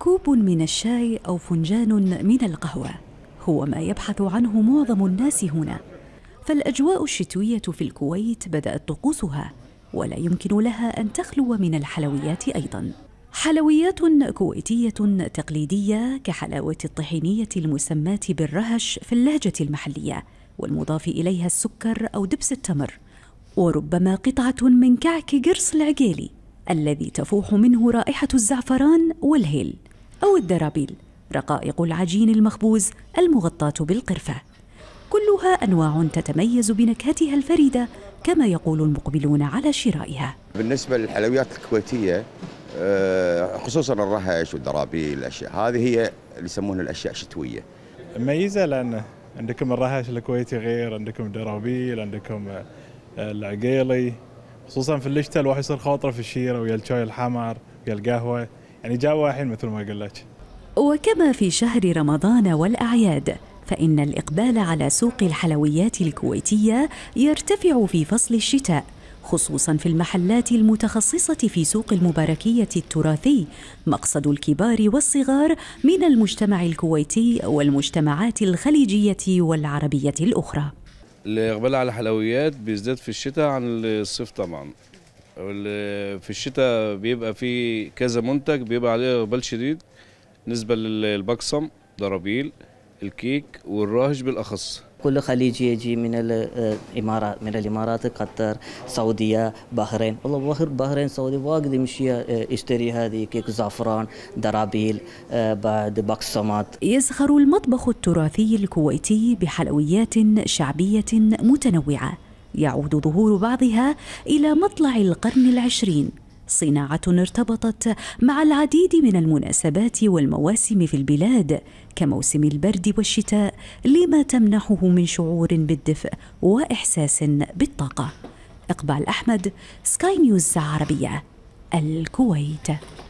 كوب من الشاي أو فنجان من القهوة هو ما يبحث عنه معظم الناس هنا فالأجواء الشتوية في الكويت بدأت طقوسها ولا يمكن لها أن تخلو من الحلويات أيضاً حلويات كويتية تقليدية كحلاوة الطحينية المسماة بالرهش في اللهجة المحلية والمضاف إليها السكر أو دبس التمر وربما قطعة من كعك قرص العقيلي الذي تفوح منه رائحة الزعفران والهيل أو الدرابيل رقائق العجين المخبوز المغطاة بالقرفة كلها أنواع تتميز بنكهتها الفريدة كما يقول المقبلون على شرائها بالنسبة للحلويات الكويتية آه، خصوصا الرهش والدرابيل الأشياء هذه هي اللي يسمونها الأشياء الشتوية مميزة لأن عندكم الرهش الكويتي غير عندكم الدرابيل عندكم آه، العقيلي خصوصا في الشتاء الواحد يصير خاطره في الشيرة ويا الشاي الحمر ويا القهوة يعني جاء واحد مثل ما قال لك وكما في شهر رمضان والأعياد فإن الإقبال على سوق الحلويات الكويتية يرتفع في فصل الشتاء خصوصا في المحلات المتخصصة في سوق المباركية التراثي مقصد الكبار والصغار من المجتمع الكويتي والمجتمعات الخليجية والعربية الأخرى الإقبال على الحلويات بيزداد في الشتاء عن الصيف طبعا في الشتاء بيبقى في كذا منتج بيبقى عليه اقبال شديد نسبة للبقسم ضرابيل الكيك والراهج بالاخص كل خليجي يجي من الامارات من الامارات قطر السعوديه بحرين والله بحر بحرين سعودي واجد يمشي آه، يشتري هذه كيك زعفران درابيل آه، بعد بقسمات يزخر المطبخ التراثي الكويتي بحلويات شعبيه متنوعه يعود ظهور بعضها الى مطلع القرن العشرين صناعه ارتبطت مع العديد من المناسبات والمواسم في البلاد كموسم البرد والشتاء لما تمنحه من شعور بالدفء واحساس بالطاقه اقبال احمد سكاي نيوز عربيه الكويت